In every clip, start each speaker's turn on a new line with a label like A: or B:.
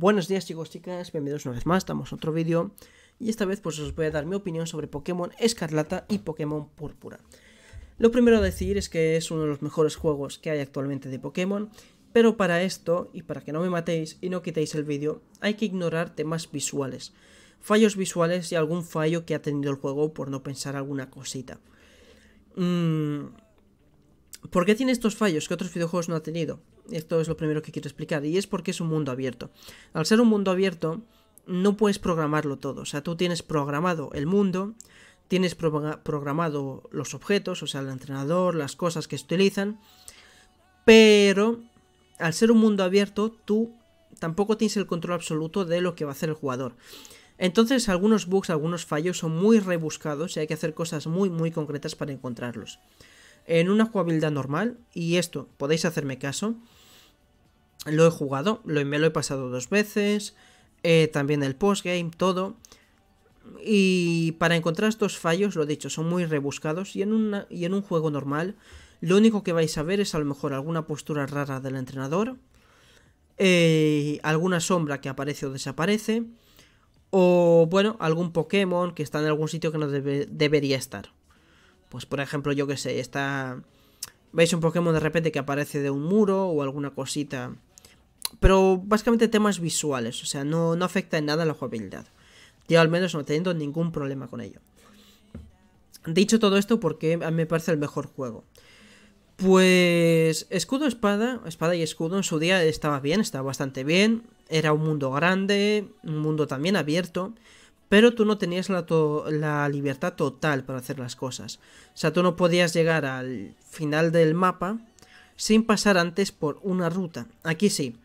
A: Buenos días chicos, chicas, bienvenidos una vez más, estamos otro vídeo y esta vez pues os voy a dar mi opinión sobre Pokémon Escarlata y Pokémon Púrpura. Lo primero a decir es que es uno de los mejores juegos que hay actualmente de Pokémon, pero para esto, y para que no me matéis y no quitéis el vídeo, hay que ignorar temas visuales, fallos visuales y algún fallo que ha tenido el juego por no pensar alguna cosita. Mmm ¿Por qué tiene estos fallos que otros videojuegos no ha tenido? Esto es lo primero que quiero explicar, y es porque es un mundo abierto. Al ser un mundo abierto, no puedes programarlo todo. O sea, tú tienes programado el mundo, tienes programado los objetos, o sea, el entrenador, las cosas que se utilizan, pero al ser un mundo abierto, tú tampoco tienes el control absoluto de lo que va a hacer el jugador. Entonces, algunos bugs, algunos fallos son muy rebuscados y hay que hacer cosas muy, muy concretas para encontrarlos en una jugabilidad normal, y esto podéis hacerme caso, lo he jugado, me lo he pasado dos veces, eh, también el postgame, todo. Y para encontrar estos fallos, lo he dicho, son muy rebuscados y en, y en un juego normal lo único que vais a ver es a lo mejor alguna postura rara del entrenador, eh, alguna sombra que aparece o desaparece, o bueno, algún Pokémon que está en algún sitio que no debería estar. Pues por ejemplo, yo que sé, está... Veis un Pokémon de repente que aparece de un muro o alguna cosita. Pero básicamente temas visuales, o sea, no, afecta en nada la jugabilidad. Yo al menos no teniendo ningún problema con ello. Dicho todo esto, porque a me parece el mejor juego? Pues escudo, espada, espada y escudo en su día estaba bien, estaba bastante bien. Era un mundo grande, un mundo también abierto pero tú no tenías la, libertad total para hacer las cosas. O sea, tú no podías llegar al final del mapa sin pasar antes por una ruta. Aquí sí,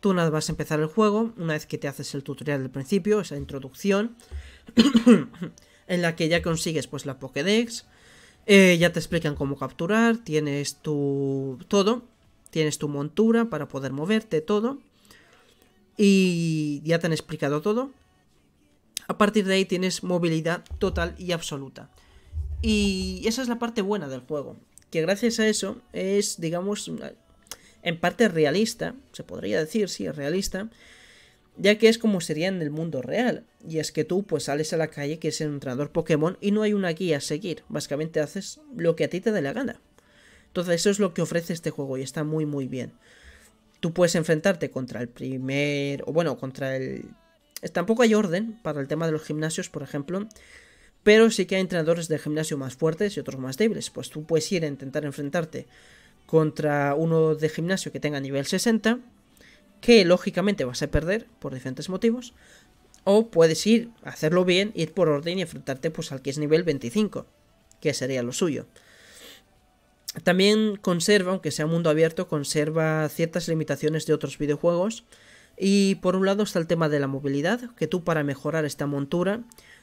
A: tú nada vas a empezar el juego, una vez que te haces el tutorial del principio, esa introducción, en la que ya consigues pues la Pokédex, eh, ya te explican cómo capturar, tienes tu todo, tienes tu montura para poder moverte, todo. Y ya te han explicado todo a partir de ahí tienes movilidad total y absoluta. Y esa es la parte buena del juego, que gracias a eso es, digamos, en parte realista, se podría decir, sí, es realista, ya que es como sería en el mundo real. Y es que tú pues sales a la calle, que es entrenador Pokémon, y no hay una guía a seguir. Básicamente haces lo que a ti te dé la gana. Entonces eso es lo que ofrece este juego y está muy muy bien. Tú puedes enfrentarte contra el primer, o bueno, contra el Tampoco hay orden para el tema de los gimnasios, por ejemplo, pero sí que hay entrenadores de gimnasio más fuertes y otros más débiles. Pues tú puedes ir a intentar enfrentarte contra uno de gimnasio que tenga nivel 60, que lógicamente vas a perder por diferentes motivos, o puedes ir, hacerlo bien, ir por orden y enfrentarte pues al que es nivel 25, que sería lo suyo. También conserva, aunque sea mundo abierto, conserva ciertas limitaciones de otros videojuegos, y por un lado está el tema de la movilidad, que tú para mejorar esta montura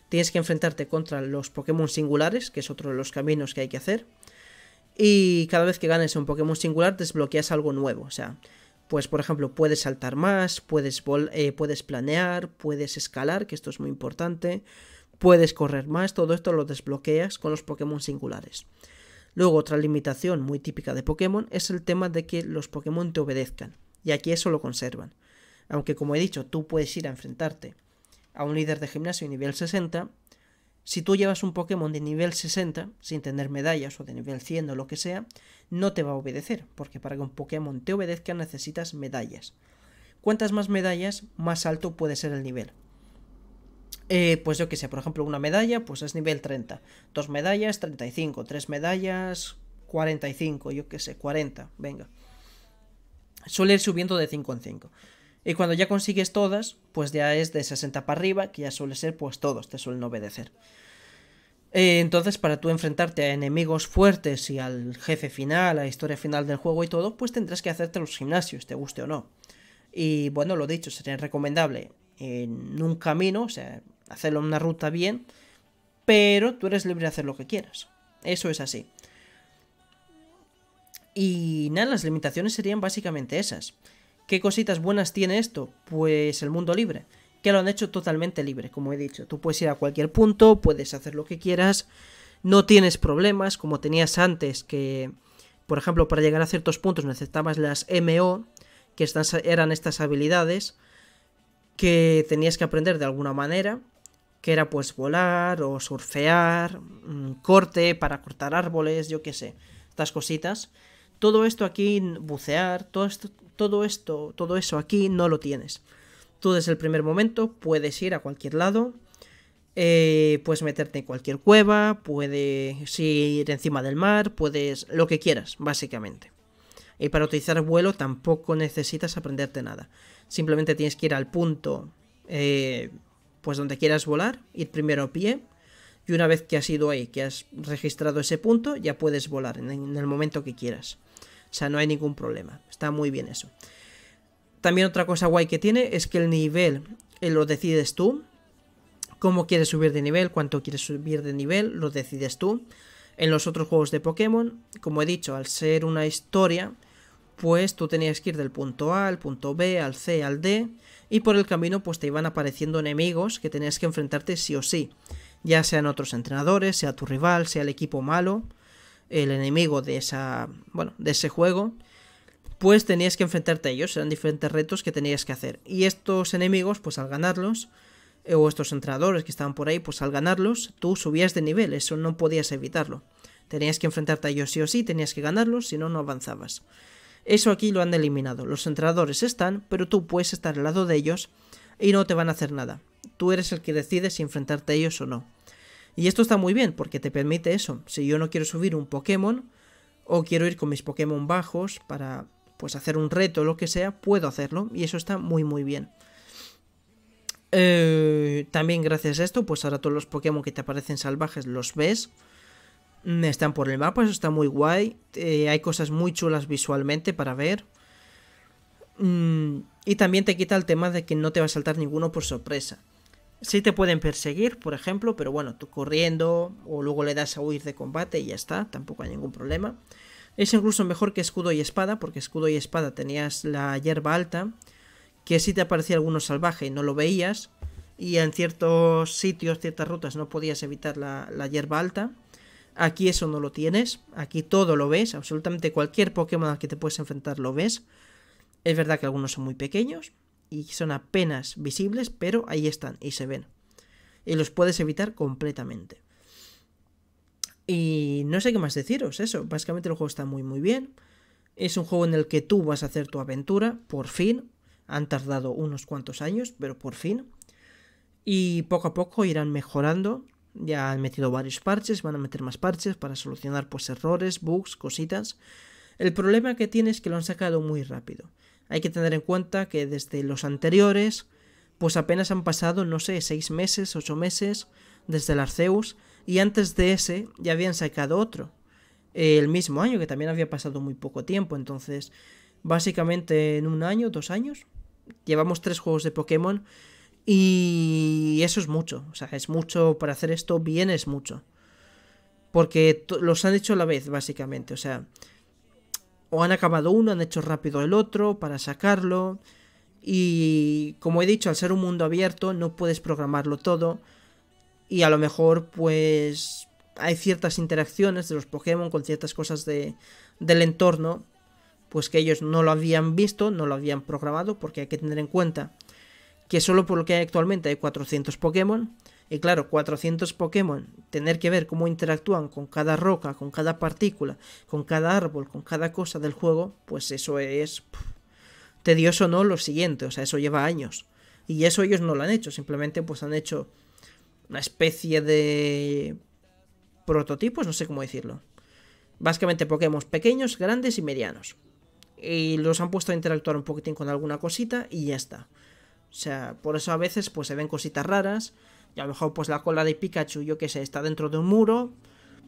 A: tienes que enfrentarte contra los Pokémon singulares, que es otro de los caminos que hay que hacer. Y cada vez que ganes un Pokémon singular desbloqueas algo nuevo. O sea, pues por ejemplo puedes saltar más, puedes, eh, puedes planear, puedes escalar, que esto es muy importante. Puedes correr más, todo esto lo desbloqueas con los Pokémon singulares. Luego otra limitación muy típica de Pokémon es el tema de que los Pokémon te obedezcan. Y aquí eso lo conservan. Aunque como he dicho, tú puedes ir a enfrentarte a un líder de gimnasio nivel 60, si tú llevas un Pokémon de nivel 60, sin tener medallas o de nivel 100 o lo que sea, no te va a obedecer, porque para que un Pokémon te obedezca necesitas medallas. Cuantas más medallas, más alto puede ser el nivel. Eh, pues yo que sé, por ejemplo, una medalla, pues es nivel 30. Dos medallas, 35. Tres medallas, 45. Yo que sé, 40. Venga. Suele ir subiendo de 5 en 5. Y cuando ya consigues todas, pues ya es de 60 para arriba, que ya suele ser pues todos, te suelen obedecer. Eh, entonces, para tú enfrentarte a enemigos fuertes y al jefe final, a la historia final del juego y todo, pues tendrás que hacerte los gimnasios, te guste o no. Y bueno, lo dicho, sería recomendable en un camino, o sea, hacerlo en una ruta bien, pero tú eres libre de hacer lo que quieras. Eso es así. Y nada, las limitaciones serían básicamente esas. ¿Qué cositas buenas tiene esto? Pues el mundo libre, que lo han hecho totalmente libre, como he dicho. Tú puedes ir a cualquier punto, puedes hacer lo que quieras, no tienes problemas como tenías antes, que por ejemplo para llegar a ciertos puntos necesitabas las MO, que eran estas habilidades que tenías que aprender de alguna manera, que era pues volar o surfear, mm, corte para cortar árboles, yo qué sé, estas cositas. Todo esto aquí, bucear, todo esto, todo esto, todo eso aquí no lo tienes. Tú desde el primer momento puedes ir a cualquier lado, eh, puedes meterte en cualquier cueva, puedes ir encima del mar, puedes lo que quieras, básicamente. Y para utilizar vuelo tampoco necesitas aprenderte nada. Simplemente tienes que ir al punto, eh, pues donde quieras volar, ir primero a pie y una vez que has ido ahí, que has registrado ese punto, ya puedes volar en el momento que quieras. O sea, no hay ningún problema. Está muy bien eso. También otra cosa guay que tiene es que el nivel eh, lo decides tú. Cómo quieres subir de nivel, cuánto quieres subir de nivel, lo decides tú. En los otros juegos de Pokémon, como he dicho, al ser una historia, pues tú tenías que ir del punto A al punto B, al C, al D, y por el camino pues te iban apareciendo enemigos que tenías que enfrentarte sí o sí ya sean otros entrenadores, sea tu rival, sea el equipo malo, el enemigo de esa, bueno, de ese juego, pues tenías que enfrentarte a ellos, eran diferentes retos que tenías que hacer. Y estos enemigos, pues al ganarlos, eh, o estos entrenadores que estaban por ahí, pues al ganarlos, tú subías de nivel, eso no podías evitarlo. Tenías que enfrentarte a ellos sí o sí, tenías que ganarlos, si no, no avanzabas. Eso aquí lo han eliminado. Los entrenadores están, pero tú puedes estar al lado de ellos y no te van a hacer nada tú eres el que decides si enfrentarte a ellos o no. Y esto está muy bien porque te permite eso. Si yo no quiero subir un Pokémon o quiero ir con mis Pokémon bajos para pues hacer un reto o lo que sea, puedo hacerlo y eso está muy muy bien. Eh, también gracias a esto, pues ahora todos los Pokémon que te aparecen salvajes los ves. Mm, están por el mapa, eso está muy guay. Eh, hay cosas muy chulas visualmente para ver. Mm, y también te quita el tema de que no te va a saltar ninguno por sorpresa. Sí te pueden perseguir, por ejemplo, pero bueno, tú corriendo o luego le das a huir de combate y ya está, tampoco hay ningún problema. Es incluso mejor que escudo y espada, porque escudo y espada tenías la hierba alta, que si te aparecía alguno salvaje y no lo veías, y en ciertos sitios, ciertas rutas no podías evitar la, la hierba alta. Aquí eso no lo tienes, aquí todo lo ves, absolutamente cualquier Pokémon al que te puedes enfrentar lo ves. Es verdad que algunos son muy pequeños, y son apenas visibles, pero ahí están y se ven. Y los puedes evitar completamente. Y no sé qué más deciros, eso. Básicamente el juego está muy muy bien. Es un juego en el que tú vas a hacer tu aventura, por fin. Han tardado unos cuantos años, pero por fin. Y poco a poco irán mejorando. Ya han metido varios parches, van a meter más parches para solucionar pues errores, bugs, cositas. El problema que tiene es que lo han sacado muy rápido. Hay que tener en cuenta que desde los anteriores, pues apenas han pasado, no sé, 6 meses, 8 meses desde el Arceus, y antes de ese ya habían sacado otro, el mismo año, que también había pasado muy poco tiempo, entonces básicamente en un año, dos años, llevamos tres juegos de Pokémon y eso es mucho, o sea, es mucho para hacer esto bien, es mucho. Porque los han hecho a la vez, básicamente, o sea, o han acabado uno, han hecho rápido el otro para sacarlo. Y como he dicho, al ser un mundo abierto no puedes programarlo todo. Y a lo mejor pues hay ciertas interacciones de los Pokémon con ciertas cosas del entorno. Pues que ellos no lo habían visto, no lo habían programado, porque hay que tener en cuenta que solo por lo que hay actualmente hay 400 Pokémon y claro, 400 Pokémon, tener que ver cómo interactúan con cada roca, con cada partícula, con cada árbol, con cada cosa del juego, pues eso es tedioso, ¿no? Lo siguiente, o sea, eso lleva años. Y eso ellos no lo han hecho, simplemente pues han hecho una especie de prototipos, no sé cómo decirlo. Básicamente Pokémon pequeños, grandes y medianos. Y los han puesto a interactuar un poquitín con alguna cosita y ya está. O sea, por eso a veces pues se ven cositas raras y a lo mejor pues la cola de Pikachu, yo que sé, está dentro de un muro.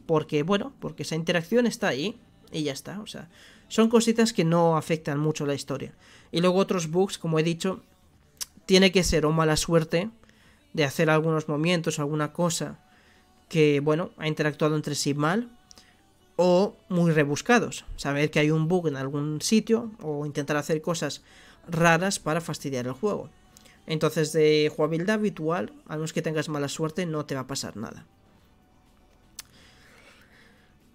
A: Porque, bueno, porque esa interacción está ahí. Y ya está. O sea, son cositas que no afectan mucho la historia. Y luego otros bugs, como he dicho, tiene que ser o mala suerte de hacer algunos momentos alguna cosa que, bueno, ha interactuado entre sí mal. O muy rebuscados. Saber que hay un bug en algún sitio o intentar hacer cosas raras para fastidiar el juego. Entonces de jugabilidad habitual, a menos que tengas mala suerte, no te va a pasar nada.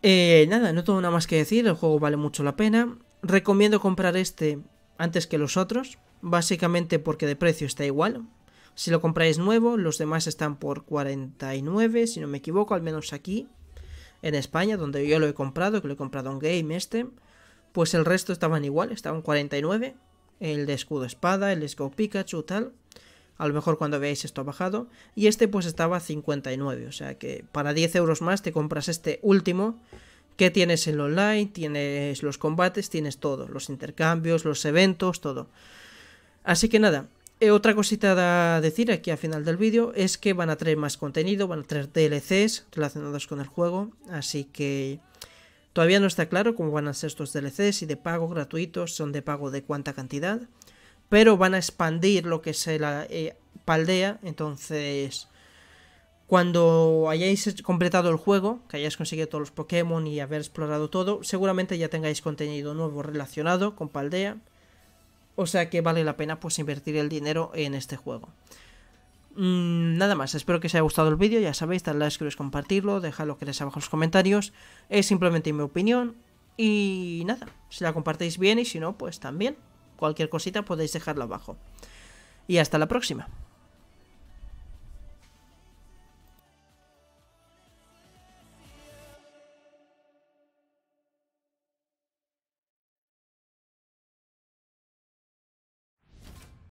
A: Eh, nada, no tengo nada más que decir, el juego vale mucho la pena. Recomiendo comprar este antes que los otros, básicamente porque de precio está igual. Si lo compráis nuevo, los demás están por 49, si no me equivoco, al menos aquí, en España, donde yo lo he comprado, que lo he comprado en Game este. Pues el resto estaban igual, estaban 49, el de escudo espada, el de Scout Pikachu, tal a lo mejor cuando veáis esto ha bajado, y este pues estaba a 59, o sea que para 10 euros más te compras este último, que tienes en online, tienes los combates, tienes todo, los intercambios, los eventos, todo. Así que nada, eh, otra cosita a decir aquí al final del vídeo es que van a traer más contenido, van a traer DLCs relacionados con el juego, así que... Todavía no está claro cómo van a ser estos DLCs, si de pago, gratuitos, son de pago de cuánta cantidad pero van a expandir lo que es la eh, Paldea, entonces cuando hayáis completado el juego, que hayáis conseguido todos los Pokémon y haber explorado todo, seguramente ya tengáis contenido nuevo relacionado con Paldea. O sea que vale la pena pues invertir el dinero en este juego. Mm, nada más, espero que os haya gustado el vídeo, ya sabéis, dadle like, queréis compartirlo, dejad lo que les abajo en los comentarios, es simplemente mi opinión y nada, si la compartéis bien y si no, pues también. Cualquier cosita podéis dejarla abajo. Y hasta la próxima.